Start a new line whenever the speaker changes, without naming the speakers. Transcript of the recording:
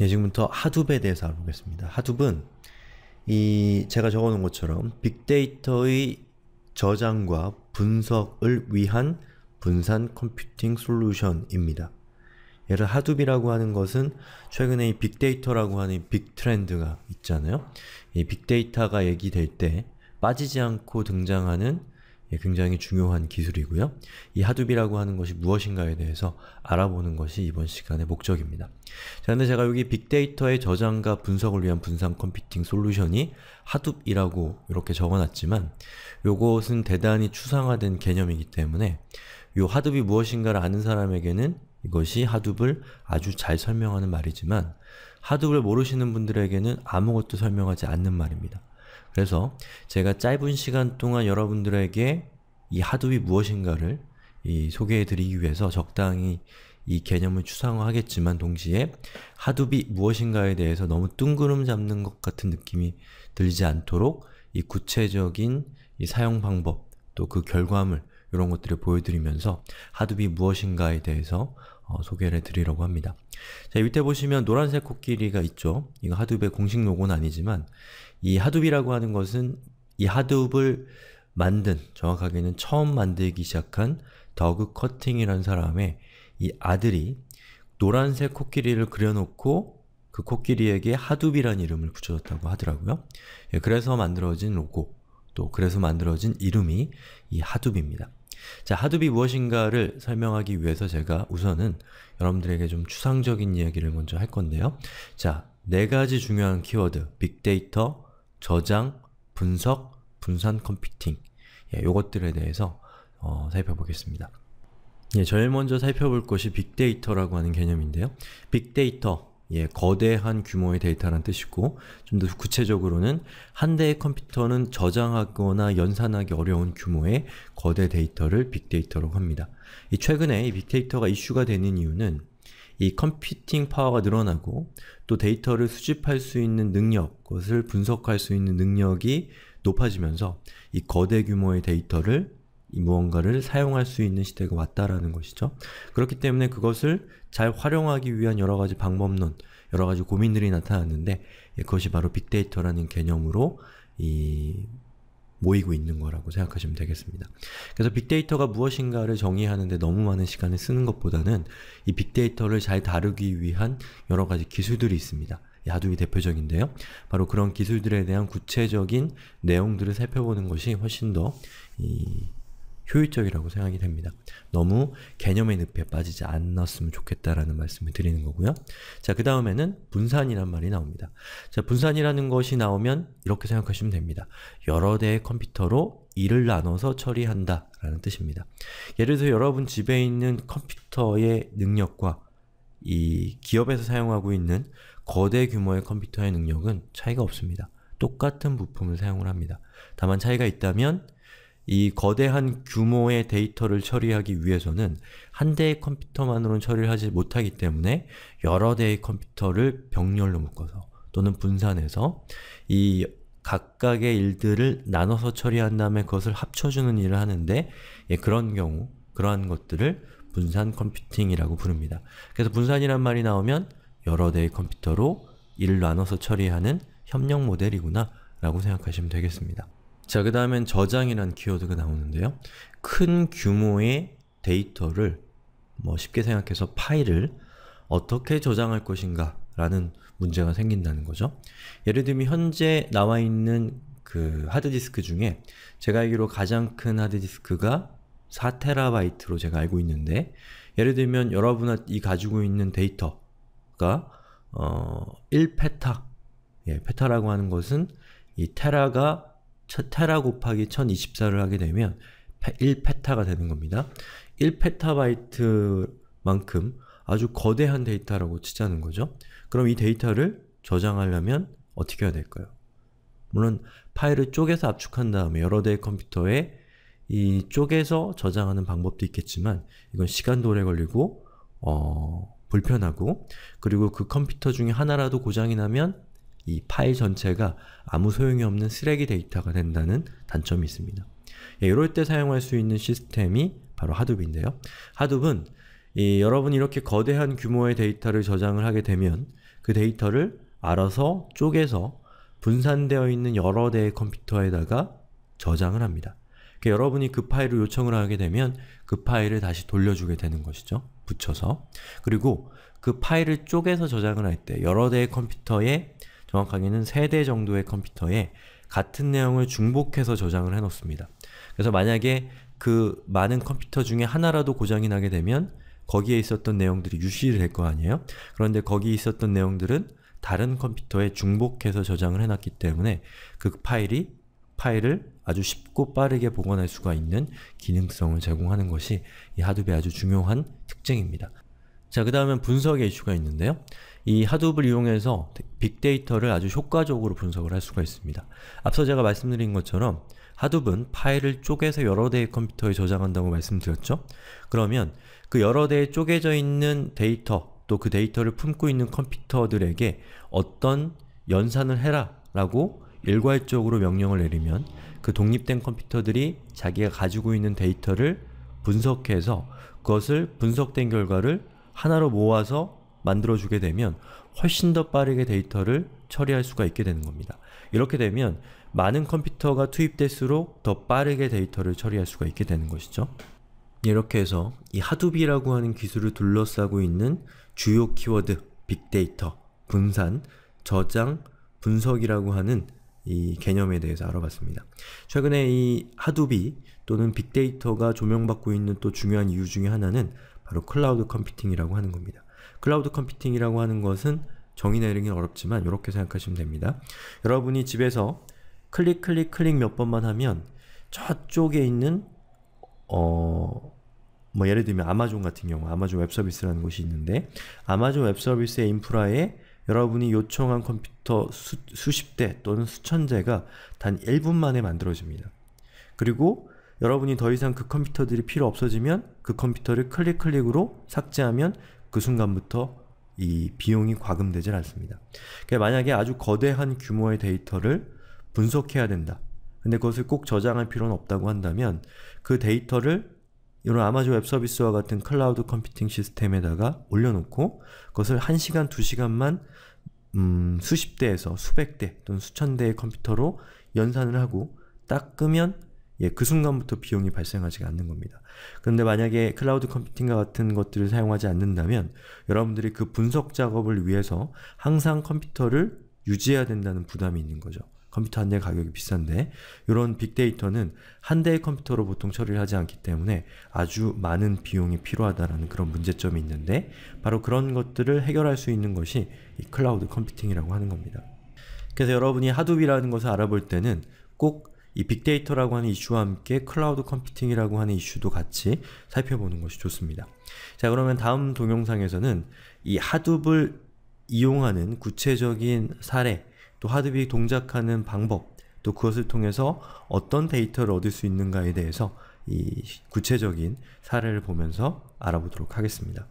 예, 지금부터 하둡에 대해서 알아보겠습니다. 하둡은 이 제가 적어놓은 것처럼 빅데이터의 저장과 분석을 위한 분산 컴퓨팅 솔루션입니다. 얘를 하둡이라고 하는 것은 최근에 이 빅데이터라고 하는 빅 트렌드가 있잖아요. 이 빅데이터가 얘기될 때 빠지지 않고 등장하는 예, 굉장히 중요한 기술이고요. 이 하두비라고 하는 것이 무엇인가에 대해서 알아보는 것이 이번 시간의 목적입니다. 자, 근데 제가 여기 빅데이터의 저장과 분석을 위한 분산 컴퓨팅 솔루션이 하둡이라고 이렇게 적어놨지만 이것은 대단히 추상화된 개념이기 때문에 이 하둡이 무엇인가를 아는 사람에게는 이것이 하둡을 아주 잘 설명하는 말이지만 하둡을 모르시는 분들에게는 아무것도 설명하지 않는 말입니다. 그래서 제가 짧은 시간 동안 여러분들에게 이 하둡이 무엇인가를 소개해드리기 위해서 적당히 이 개념을 추상화하겠지만 동시에 하둡이 무엇인가에 대해서 너무 뜬구름 잡는 것 같은 느낌이 들지 않도록 이 구체적인 이 사용 방법 또 그 결과물 이런 것들을 보여드리면서 하둡이 무엇인가에 대해서 어, 소개를 드리려고 합니다. 자, 밑에 보시면 노란색 코끼리가 있죠. 이거 하둡의 공식 로고는 아니지만 이 하둡이라고 하는 것은 이 하둡을 만든, 정확하게는 처음 만들기 시작한 더그 커팅이라는 사람의 이 아들이 노란색 코끼리를 그려놓고 그 코끼리에게 하둡이라는 이름을 붙여줬다고 하더라고요. 예, 그래서 만들어진 로고, 또 그래서 만들어진 이름이 이 하둡입니다. 자, 하둡이 무엇인가를 설명하기 위해서 제가 우선은 여러분들에게 좀 추상적인 이야기를 먼저 할 건데요. 자, 네 가지 중요한 키워드, 빅데이터, 저장, 분석, 분산 컴퓨팅 예, 요것들에 대해서 어, 살펴보겠습니다. 예, 제일 먼저 살펴볼 것이 빅데이터라고 하는 개념인데요. 빅데이터, 예, 거대한 규모의 데이터란 뜻이고 좀 더 구체적으로는 한 대의 컴퓨터는 저장하거나 연산하기 어려운 규모의 거대 데이터를 빅데이터로 합니다. 이 최근에 빅데이터가 이슈가 되는 이유는 이 컴퓨팅 파워가 늘어나고 또 데이터를 수집할 수 있는 능력, 그것을 분석할 수 있는 능력이 높아지면서 이 거대 규모의 데이터를 이 무언가를 사용할 수 있는 시대가 왔다라는 것이죠. 그렇기 때문에 그것을 잘 활용하기 위한 여러 가지 방법론, 여러 가지 고민들이 나타났는데 예, 그것이 바로 빅데이터라는 개념으로 이 모이고 있는 거라고 생각하시면 되겠습니다. 그래서 빅데이터가 무엇인가를 정의하는데 너무 많은 시간을 쓰는 것보다는 이 빅데이터를 잘 다루기 위한 여러 가지 기술들이 있습니다. 야두이 대표적인데요. 바로 그런 기술들에 대한 구체적인 내용들을 살펴보는 것이 훨씬 더이 효율적이라고 생각이 됩니다. 너무 개념의 늪에 빠지지 않았으면 좋겠다라는 말씀을 드리는 거고요. 자, 그 다음에는 분산이란 말이 나옵니다. 자, 분산이라는 것이 나오면 이렇게 생각하시면 됩니다. 여러 대의 컴퓨터로 일을 나눠서 처리한다 라는 뜻입니다. 예를 들어 여러분 집에 있는 컴퓨터의 능력과 이 기업에서 사용하고 있는 거대 규모의 컴퓨터의 능력은 차이가 없습니다. 똑같은 부품을 사용을 합니다. 다만 차이가 있다면 이 거대한 규모의 데이터를 처리하기 위해서는 한 대의 컴퓨터만으로는 처리를 하지 못하기 때문에 여러 대의 컴퓨터를 병렬로 묶어서 또는 분산해서 이 각각의 일들을 나눠서 처리한 다음에 그것을 합쳐주는 일을 하는데 예, 그런 경우, 그러한 것들을 분산 컴퓨팅이라고 부릅니다. 그래서 분산이란 말이 나오면 여러 대의 컴퓨터로 일을 나눠서 처리하는 협력 모델이구나 라고 생각하시면 되겠습니다. 자, 그 다음엔 저장이라는 키워드가 나오는데요. 큰 규모의 데이터를 뭐 쉽게 생각해서 파일을 어떻게 저장할 것인가 라는 문제가 생긴다는 거죠. 예를 들면 현재 나와 있는 그 하드디스크 중에 제가 알기로 가장 큰 하드디스크가 4TB로 제가 알고 있는데 예를 들면 여러분이 가지고 있는 데이터가 어, 1페타 예, 페타라고 하는 것은 이 테라가 테라 곱하기 1024를 하게 되면 1페타가 되는 겁니다. 1페타바이트만큼 아주 거대한 데이터라고 치자는 거죠. 그럼 이 데이터를 저장하려면 어떻게 해야 될까요? 물론 파일을 쪼개서 압축한 다음에 여러 대의 컴퓨터에 이 쪼개서 저장하는 방법도 있겠지만 이건 시간도 오래 걸리고 어, 불편하고 그리고 그 컴퓨터 중에 하나라도 고장이 나면 이 파일 전체가 아무 소용이 없는 쓰레기 데이터가 된다는 단점이 있습니다. 예, 이럴 때 사용할 수 있는 시스템이 바로 하둡인데요. 하둡은 이, 여러분이 이렇게 거대한 규모의 데이터를 저장을 하게 되면 그 데이터를 알아서 쪼개서 분산되어 있는 여러 대의 컴퓨터에다가 저장을 합니다. 그러니까 여러분이 그 파일을 요청을 하게 되면 그 파일을 다시 돌려주게 되는 것이죠. 붙여서. 그리고 그 파일을 쪼개서 저장을 할 때 여러 대의 컴퓨터에 정확하게는 3대 정도의 컴퓨터에 같은 내용을 중복해서 저장을 해놓습니다. 그래서 만약에 그 많은 컴퓨터 중에 하나라도 고장이 나게 되면 거기에 있었던 내용들이 유실이 될거 아니에요? 그런데 거기 있었던 내용들은 다른 컴퓨터에 중복해서 저장을 해놨기 때문에 그 파일이 파일을 아주 쉽고 빠르게 복원할 수가 있는 기능성을 제공하는 것이 이 하둡의 아주 중요한 특징입니다. 자, 그 다음엔 분석의 이슈가 있는데요. 이 하둡을 이용해서 빅데이터를 아주 효과적으로 분석을 할 수가 있습니다. 앞서 제가 말씀드린 것처럼 하둡은 파일을 쪼개서 여러 대의 컴퓨터에 저장한다고 말씀드렸죠? 그러면 그 여러 대의 쪼개져 있는 데이터, 또 그 데이터를 품고 있는 컴퓨터들에게 어떤 연산을 해라 라고 일괄적으로 명령을 내리면 그 독립된 컴퓨터들이 자기가 가지고 있는 데이터를 분석해서 그것을 분석된 결과를 하나로 모아서 만들어주게 되면 훨씬 더 빠르게 데이터를 처리할 수가 있게 되는 겁니다. 이렇게 되면 많은 컴퓨터가 투입될수록 더 빠르게 데이터를 처리할 수가 있게 되는 것이죠. 이렇게 해서 이 하두비라고 하는 기술을 둘러싸고 있는 주요 키워드, 빅데이터, 분산, 저장, 분석이라고 하는 이 개념에 대해서 알아봤습니다. 최근에 이 하두비 또는 빅데이터가 조명받고 있는 또 중요한 이유 중의 하나는 바로 클라우드 컴퓨팅이라고 하는 겁니다. 클라우드 컴퓨팅이라고 하는 것은 정의 내리기는 어렵지만 이렇게 생각하시면 됩니다. 여러분이 집에서 클릭 클릭 클릭 몇 번만 하면 저쪽에 있는 어... 뭐 예를 들면 아마존 같은 경우 아마존 웹 서비스라는 곳이 있는데 아마존 웹 서비스의 인프라에 여러분이 요청한 컴퓨터 수, 수십 대 또는 수천 대가 단 1분 만에 만들어집니다. 그리고 여러분이 더 이상 그 컴퓨터들이 필요 없어지면 그 컴퓨터를 클릭 클릭으로 삭제하면 그 순간부터 이 비용이 과금되질 않습니다. 그러니까 만약에 아주 거대한 규모의 데이터를 분석해야 된다. 근데 그것을 꼭 저장할 필요는 없다고 한다면 그 데이터를 이런 아마존 웹 서비스와 같은 클라우드 컴퓨팅 시스템에다가 올려놓고 그것을 1시간, 2시간만 음, 수십 대에서 수백 대 또는 수천 대의 컴퓨터로 연산을 하고 딱 끄면 예, 그 순간부터 비용이 발생하지 않는 겁니다. 그런데 만약에 클라우드 컴퓨팅과 같은 것들을 사용하지 않는다면 여러분들이 그 분석 작업을 위해서 항상 컴퓨터를 유지해야 된다는 부담이 있는 거죠. 컴퓨터 한 대 가격이 비싼데 이런 빅데이터는 한 대의 컴퓨터로 보통 처리를 하지 않기 때문에 아주 많은 비용이 필요하다는 그런 문제점이 있는데 바로 그런 것들을 해결할 수 있는 것이 클라우드 컴퓨팅이라고 하는 겁니다. 그래서 여러분이 하둡이라는 것을 알아볼 때는 꼭이 빅데이터라고 하는 이슈와 함께 클라우드 컴퓨팅이라고 하는 이슈도 같이 살펴보는 것이 좋습니다. 자 그러면 다음 동영상에서는 이 하둡을 이용하는 구체적인 사례, 또 하둡이 동작하는 방법, 또 그것을 통해서 어떤 데이터를 얻을 수 있는가에 대해서 이 구체적인 사례를 보면서 알아보도록 하겠습니다.